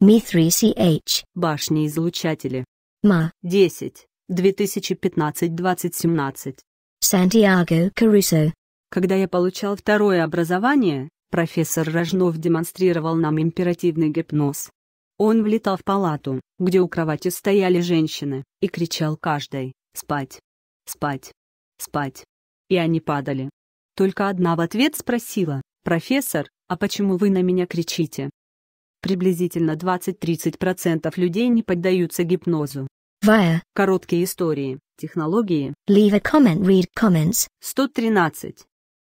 Ми-3CH. Башни-излучатели. Ма-10. 2015-2017. Сантьяго Карусо. Когда я получал второе образование, профессор Рожнов демонстрировал нам императивный гипноз. Он влетал в палату, где у кровати стояли женщины, и кричал каждой «Спать! Спать! Спать!» И они падали. Только одна в ответ спросила «Профессор, а почему вы на меня кричите?» Приблизительно 20-30% людей не поддаются гипнозу. Via. Короткие истории, технологии. Leave a comment, read comments. 113.